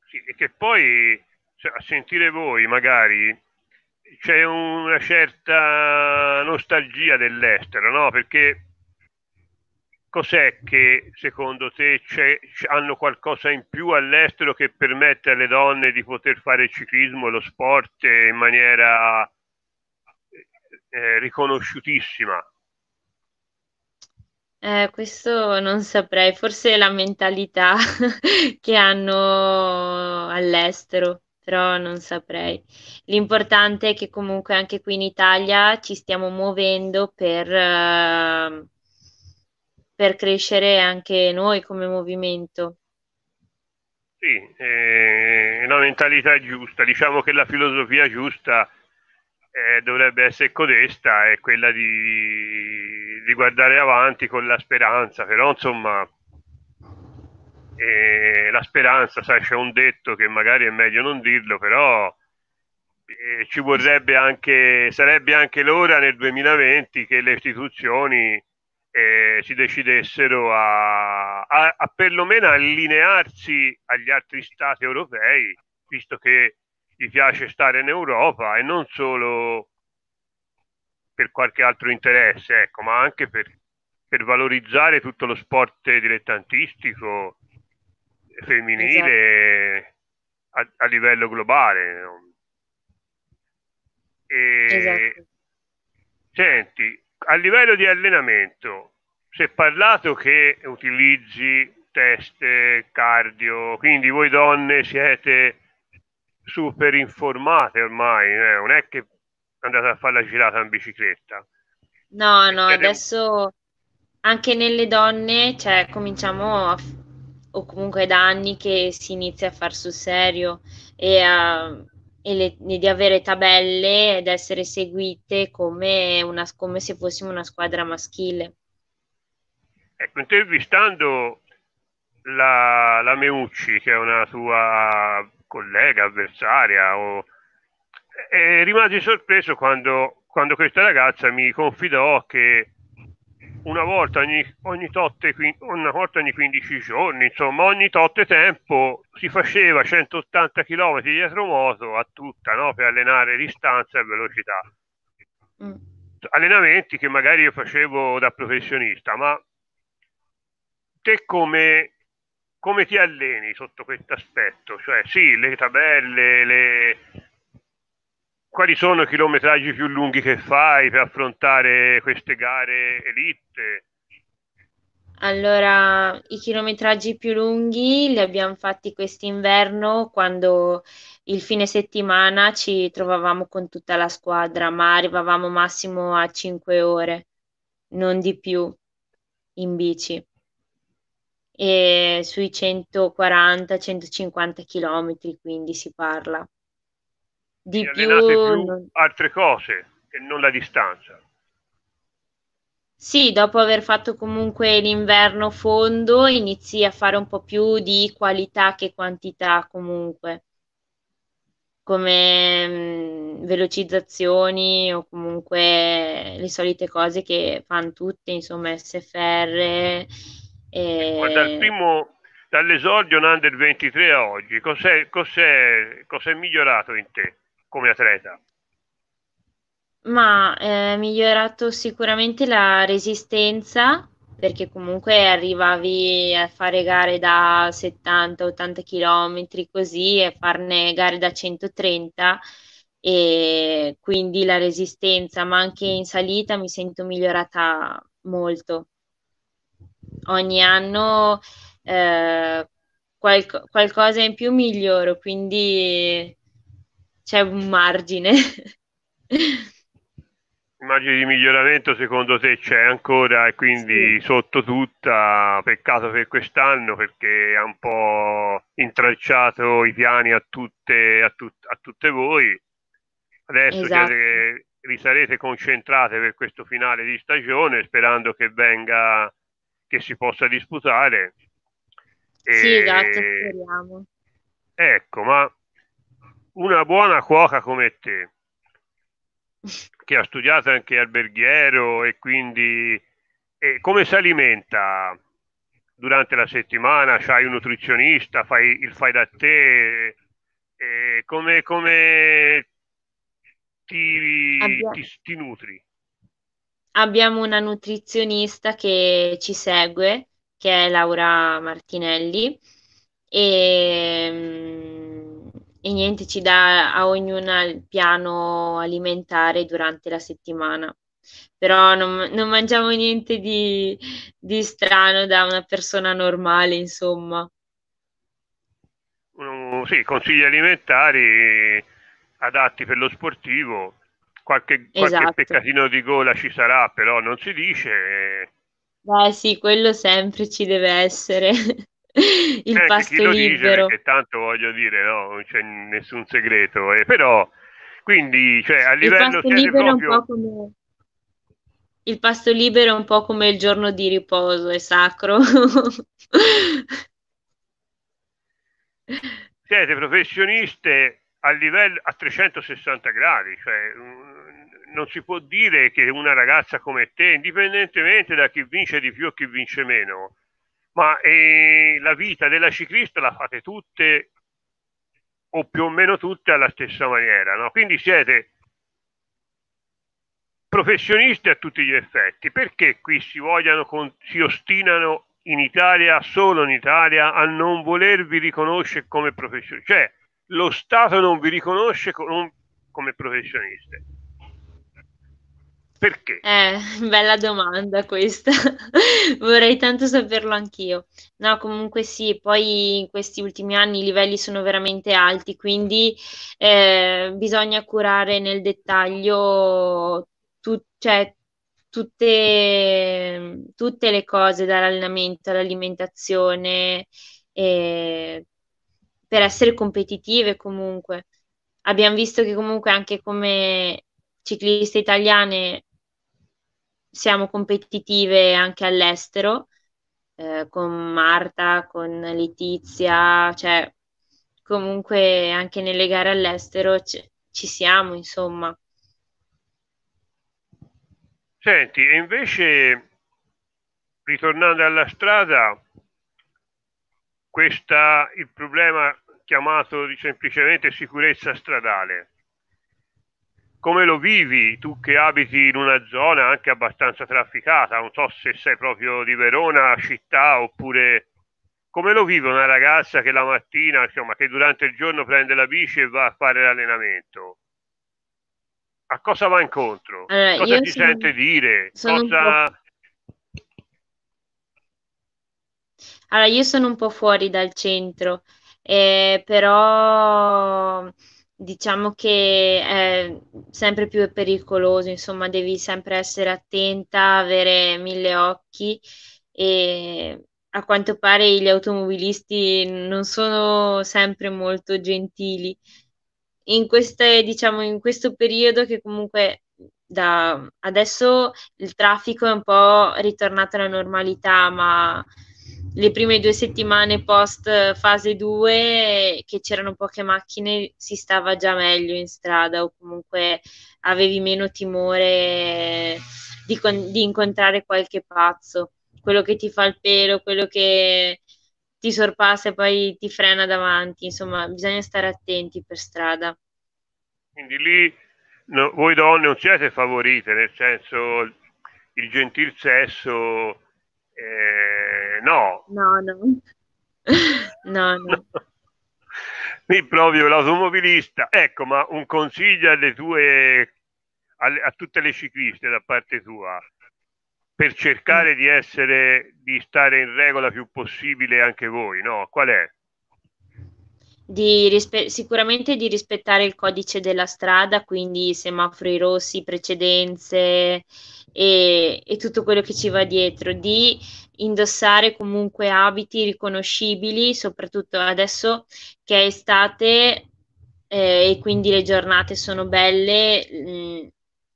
Sì, e che poi cioè, a sentire voi magari c'è una certa nostalgia dell'estero, no? Perché cos'è che secondo te hanno qualcosa in più all'estero che permette alle donne di poter fare il ciclismo e lo sport eh, in maniera eh, eh, riconosciutissima? Eh, questo non saprei, forse la mentalità che hanno all'estero, però non saprei. L'importante è che comunque anche qui in Italia ci stiamo muovendo per... Eh, per crescere anche noi come movimento. Sì, eh, è una mentalità giusta, diciamo che la filosofia giusta eh, dovrebbe essere codesta, è quella di, di, guardare avanti con la speranza, però insomma eh, la speranza, sai, c'è un detto che magari è meglio non dirlo, però eh, ci vorrebbe anche, sarebbe anche l'ora nel 2020 che le istituzioni eh, si decidessero a, a, a, perlomeno allinearsi agli altri stati europei, visto che gli piace stare in Europa e non solo per qualche altro interesse, ecco, ma anche per, per valorizzare tutto lo sport dilettantistico femminile esatto. a, a, livello globale. E, esatto. Senti, a livello di allenamento, si è parlato che utilizzi teste, cardio, quindi voi donne siete super informate ormai, eh? non è che andate a fare la girata in bicicletta. No, no, siete... adesso anche nelle donne, cioè, cominciamo a o comunque da anni che si inizia a far sul serio e a e, le, e di avere tabelle ed essere seguite come, una, come se fossimo una squadra maschile. Ecco, intervistando la, la Meucci, che è una tua collega, avversaria, o, e rimasi sorpreso quando, quando questa ragazza mi confidò che una volta ogni, ogni, totte, una volta ogni 15 giorni, insomma ogni totte tempo si faceva 180 km dietro moto a tutta no? per allenare distanza e velocità. Mm. Allenamenti che magari io facevo da professionista, ma te come, come ti alleni sotto questo aspetto? Cioè sì, le tabelle, le, quali sono i chilometraggi più lunghi che fai per affrontare queste gare elite? Allora, i chilometraggi più lunghi li abbiamo fatti quest'inverno quando il fine settimana ci trovavamo con tutta la squadra, ma arrivavamo massimo a 5 ore, non di più, in bici. E sui 140-150 chilometri, quindi si parla di più... più altre cose che non la distanza. Sì, dopo aver fatto comunque l'inverno fondo, inizi a fare un po' più di qualità che quantità comunque, come mh, mm, velocizzazioni o comunque le solite cose che fanno tutte, insomma SFR. E... Dal primo, dall'esordio Under 23 a oggi, cos'è, cos'è, cos'è migliorato in te? come atleta? Ma è eh, migliorato sicuramente la resistenza, perché comunque arrivavi a fare gare da 70-80 km così e farne gare da 130 e quindi la resistenza, ma anche in salita mi sento migliorata molto. Ogni anno eh, qual- qualcosa in più miglioro, quindi c'è un margine. Il margine di miglioramento secondo te c'è ancora e quindi sì. sotto tutta, peccato per quest'anno perché ha un po' intralciato i piani a tutte, a tut- a tutte voi. Adesso esatto. vi sarete concentrate per questo finale di stagione sperando che venga, che si possa disputare. E... Sì, esatto, speriamo. Ecco, ma una buona cuoca come te, che ha studiato anche alberghiero e quindi e come si alimenta durante la settimana? C'hai un nutrizionista, fai il fai da te, come, come ti, abbiamo, ti, ti nutri? Abbiamo una nutrizionista che ci segue, che è Laura Martinelli, e mm, e niente, ci dà a ognuna il piano alimentare durante la settimana. Però non, non mangiamo niente di, di, strano da una persona normale, insomma. Um, sì, consigli alimentari adatti per lo sportivo. Qualche, qualche esatto. peccatino di gola ci sarà, però non si dice. Beh, sì, quello sempre ci deve essere. il eh, pasto libero. Dice, tanto voglio dire, no, non c'è nessun segreto, eh, però quindi cioè, a livello il pasto cioè, libero proprio... un po' come il pasto libero è un po' come il giorno di riposo, è sacro. Siete professioniste a livello a 360 gradi, cioè mm, non si può dire che una ragazza come te, indipendentemente da chi vince di più o chi vince meno, ma eh, la vita della ciclista la fate tutte o più o meno tutte alla stessa maniera, no? quindi siete professionisti a tutti gli effetti, perché qui si vogliono, si ostinano in Italia, solo in Italia, a non volervi riconoscere come professionisti, cioè lo Stato non vi riconosce com- come professionisti. Perché? Eh, bella domanda questa. Vorrei tanto saperlo anch'io. No, comunque sì, poi in questi ultimi anni i livelli sono veramente alti, quindi eh, bisogna curare nel dettaglio tu- cioè, tutte, tutte le cose, dall'allenamento all'alimentazione, eh, per essere competitive comunque. Abbiamo visto che comunque anche come cicliste italiane siamo competitive anche all'estero, eh, con Marta, con Letizia, cioè comunque anche nelle gare all'estero c- ci siamo, insomma. Senti, e invece ritornando alla strada, questa, il problema chiamato semplicemente sicurezza stradale come lo vivi tu che abiti in una zona anche abbastanza trafficata? Non so se sei proprio di Verona, città, oppure come lo vive una ragazza che la mattina, insomma, che durante il giorno prende la bici e va a fare l'allenamento? A cosa va incontro? Eh, cosa ti sono... sente dire? Sono cosa... Allora, io sono un po' fuori dal centro, eh, però diciamo che è sempre più pericoloso, insomma, devi sempre essere attenta, avere mille occhi e a quanto pare gli automobilisti non sono sempre molto gentili. In, queste, diciamo, in questo periodo che comunque da adesso il traffico è un po' ritornato alla normalità, ma le prime due settimane post eh, fase 2 che c'erano poche macchine si stava già meglio in strada o comunque avevi meno timore di, con- di incontrare qualche pazzo, quello che ti fa il pelo, quello che ti sorpassa e poi ti frena davanti, insomma bisogna stare attenti per strada. Quindi lì no, voi donne non siete favorite, nel senso il gentil sesso... Eh no. No, no. no, no. Lì proprio l'automobilista. Ecco, ma un consiglio alle tue, alle, a tutte le cicliste da parte tua, per cercare mm. di essere, di stare in regola più possibile anche voi, no? Qual è? Di rispe- sicuramente di rispettare il codice della strada, quindi semafori rossi, precedenze e, e tutto quello che ci va dietro, di indossare comunque abiti riconoscibili, soprattutto adesso che è estate eh, e quindi le giornate sono belle, mh,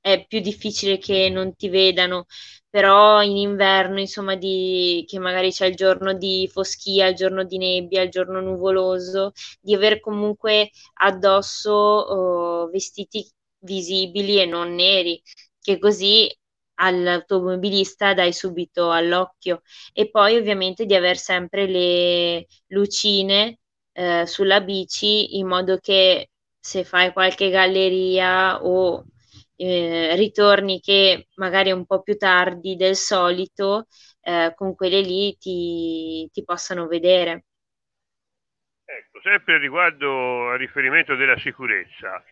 è più difficile che non ti vedano, però in inverno, insomma, di, che magari c'è il giorno di foschia, il giorno di nebbia, il giorno nuvoloso, di avere comunque addosso oh, vestiti visibili e non neri, che così all'automobilista dai subito all'occhio e poi ovviamente di avere sempre le lucine eh, sulla bici in modo che se fai qualche galleria o eh, ritorni che magari un po' più tardi del solito eh, con quelle lì ti, ti possano vedere. Ecco, sempre riguardo al riferimento della sicurezza,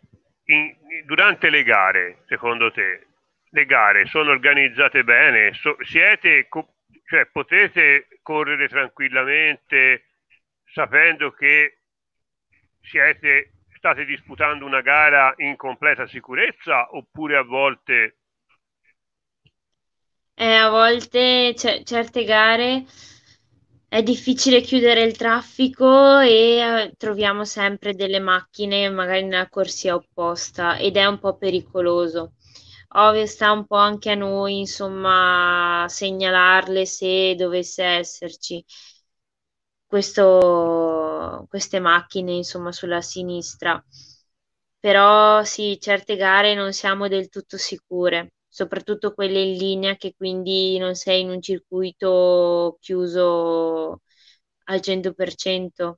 in, durante le gare, secondo te, le gare sono organizzate bene? So, siete, co- cioè, potete correre tranquillamente sapendo che siete state disputando una gara in completa sicurezza oppure a volte... Eh, a volte certe gare è difficile chiudere il traffico e eh, troviamo sempre delle macchine magari nella corsia opposta ed è un po' pericoloso. Ovvio sta un po' anche a noi, insomma, segnalarle se dovesse esserci questo, queste macchine insomma sulla sinistra però sì certe gare non siamo del tutto sicure soprattutto quelle in linea che quindi non sei in un circuito chiuso al 100%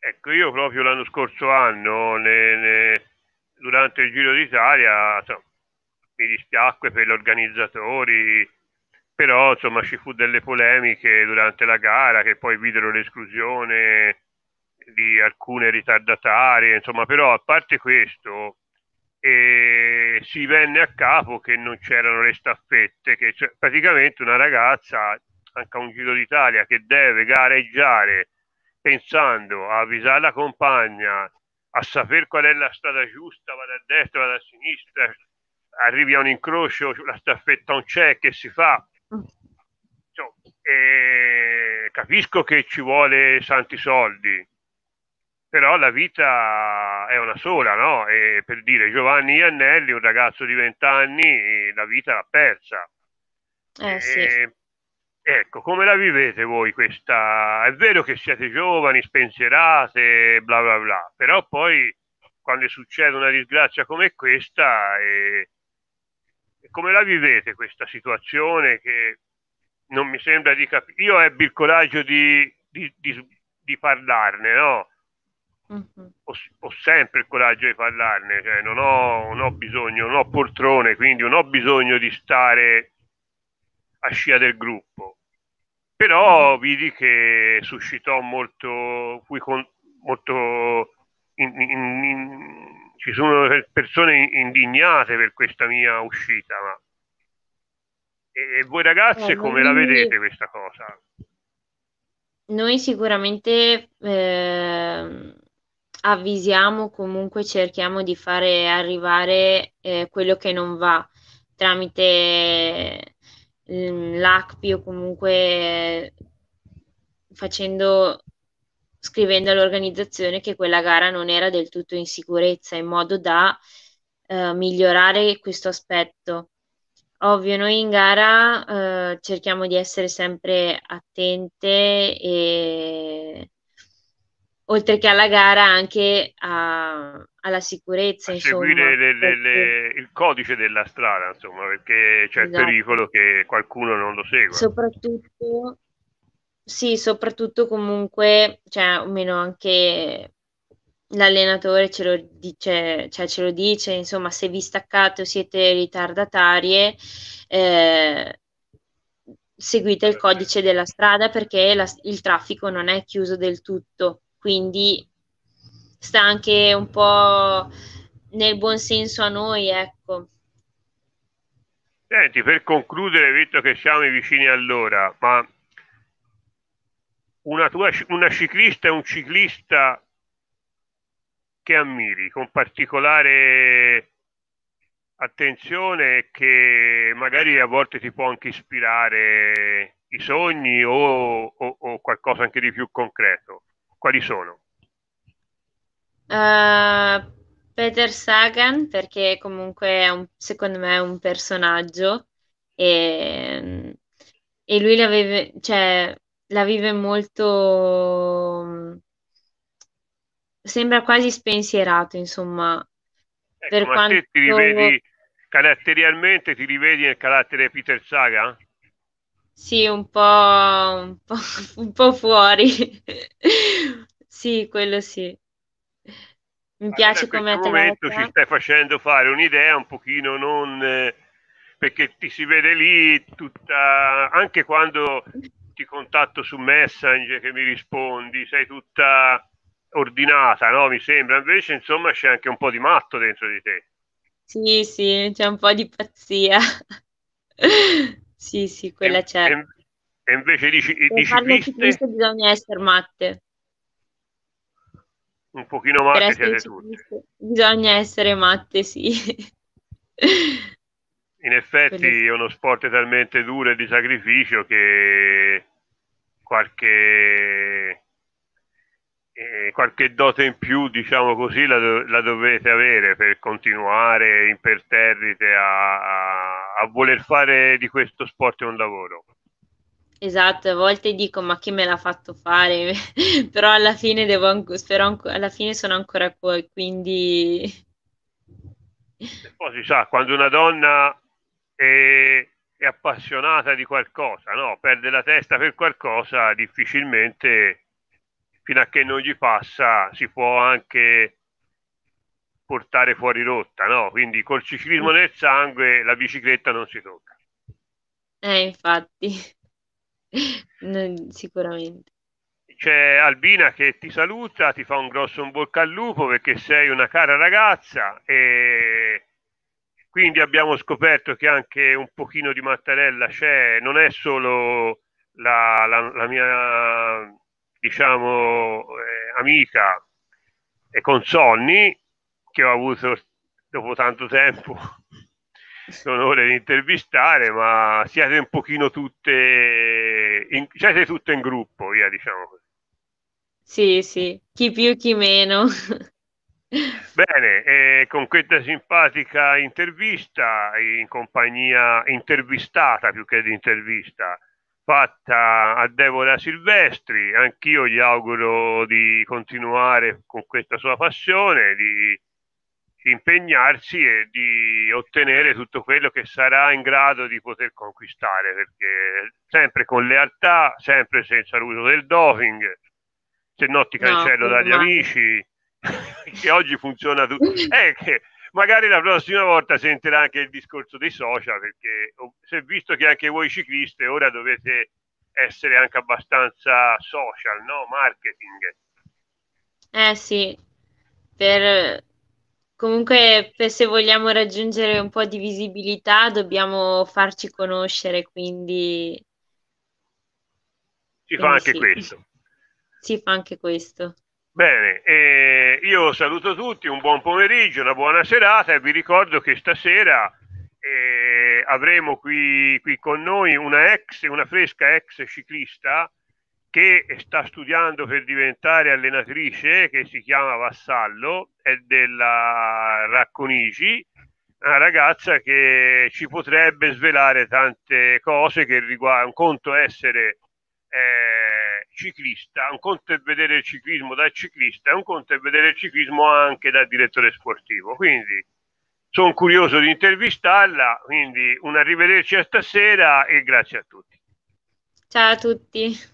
ecco io proprio l'anno scorso anno ne, ne, durante il Giro d'Italia so, mi dispiacque per gli organizzatori però insomma ci fu delle polemiche durante la gara che poi videro l'esclusione di alcune ritardatarie, insomma però a parte questo eh, si venne a capo che non c'erano le staffette, che cioè, praticamente una ragazza anche a un Giro d'Italia che deve gareggiare pensando a avvisare la compagna, a sapere qual è la strada giusta, vada a destra, vada a sinistra, arrivi a un incrocio, la staffetta non c'è, che si fa? Cioè, eh, capisco che ci vuole santi soldi, però la vita è una sola, no? E per dire Giovanni Iannelli, un ragazzo di 20 anni, la vita l'ha persa. Eh, e, sì. Ecco, come la vivete voi questa? È vero che siete giovani, spensierate, bla bla bla, però poi quando succede una disgrazia come questa eh, come la vivete questa situazione che non mi sembra di capire? Io ebbi il coraggio di, di, di, di parlarne, no? Mm-hmm. Ho, ho, sempre il coraggio di parlarne, cioè non, ho, non ho bisogno, non ho poltrone, quindi non ho bisogno di stare a scia del gruppo. Però mm-hmm. vidi che suscitò molto, fui con, molto in, in, in ci sono persone indignate per questa mia uscita, ma... E, e voi ragazze eh, come la vedete questa cosa? Noi sicuramente eh, avvisiamo, comunque cerchiamo di fare arrivare eh, quello che non va tramite ehm, l'ACPI o comunque facendo scrivendo all'organizzazione che quella gara non era del tutto in sicurezza, in modo da eh, migliorare questo aspetto. Ovvio, noi in gara eh, cerchiamo di essere sempre attente e oltre che alla gara anche a, alla sicurezza. A insomma, seguire le, le, le, il codice della strada, insomma, perché c'è esatto. il pericolo che qualcuno non lo segua. Soprattutto sì, soprattutto comunque, cioè, o meno anche l'allenatore ce lo dice, cioè, cioè ce lo dice, insomma, se vi staccate o siete ritardatarie, eh, seguite il codice della strada perché la, il traffico non è chiuso del tutto, quindi sta anche un po' nel buon senso a noi, ecco. Senti, per concludere, visto che siamo vicini all'ora, ma una, tua, una ciclista e un ciclista che ammiri con particolare attenzione che magari a volte ti può anche ispirare i sogni o, o, o qualcosa anche di più concreto. Quali sono? Uh, Peter Sagan, perché comunque un, secondo me è un personaggio e, e lui l'aveva, cioè, la vive molto... Mm, sembra quasi spensierato, insomma. Ecco, per ma quanto... ti rivedi caratterialmente, ti rivedi nel carattere Peter Saga? Sì, un po', un po', un po fuori. sì, quello sì. Mi allora, piace come atleta. In questo momento ci stai facendo fare un'idea un pochino non... Eh, perché ti si vede lì tutta... anche quando ti contatto su Messenger che mi rispondi, sei tutta ordinata, no? Mi sembra, invece insomma c'è anche un po' di matto dentro di te. Sì, sì, c'è un po' di pazzia. sì, sì, quella e, c'è. E, e invece dici, per dici farlo ciclista bisogna essere matte. Un pochino matte siete tutti. Bisogna essere matte, sì. In effetti è uno sport talmente duro e di sacrificio che qualche, eh, qualche dote in più, diciamo così, la, la dovete avere per continuare imperterrite a, a voler fare di questo sport un lavoro. Esatto, a volte dico ma chi me l'ha fatto fare, però alla fine, devo, spero, alla fine sono ancora qui, quindi... E poi si sa, quando una donna e è appassionata di qualcosa, no? perde la testa per qualcosa, difficilmente fino a che non gli passa si può anche portare fuori rotta, no? quindi col ciclismo mm. nel sangue la bicicletta non si tocca. Eh, infatti, non, sicuramente. C'è Albina che ti saluta, ti fa un grosso in bocca al lupo perché sei una cara ragazza e quindi abbiamo scoperto che anche un pochino di mattarella c'è, non è solo la, la, la mia diciamo eh, amica e con Sonny che ho avuto dopo tanto tempo l'onore di intervistare, ma siete un pochino tutte, in, siete tutte in gruppo, via diciamo Sì, sì, chi più chi meno. Bene, eh, con questa simpatica intervista in compagnia intervistata più che di intervista fatta a Deborah Silvestri, anch'io gli auguro di continuare con questa sua passione, di impegnarsi e di ottenere tutto quello che sarà in grado di poter conquistare, perché sempre con lealtà, sempre senza l'uso del doping, se no ti cancello no, dagli ma... amici che oggi funziona tutto. È mm. eh, che magari la prossima volta sentirà anche il discorso dei social, perché oh, se visto che anche voi cicliste ora dovete essere anche abbastanza social, no? Marketing. Eh sì, per, comunque per se vogliamo raggiungere un po' di visibilità dobbiamo farci conoscere, quindi... Si fa anche sì. questo. Si fa anche questo. Bene, eh, io saluto tutti, un buon pomeriggio, una buona serata e vi ricordo che stasera eh, avremo qui, qui, con noi una ex, una fresca ex ciclista che sta studiando per diventare allenatrice, che si chiama Vassallo, è della Racconigi, una ragazza che ci potrebbe svelare tante cose che riguardano, un conto essere... Eh, ciclista, un conto è vedere il ciclismo da ciclista e un conto è vedere il ciclismo anche da direttore sportivo. Quindi sono curioso di intervistarla, quindi un arrivederci a stasera e grazie a tutti. Ciao a tutti.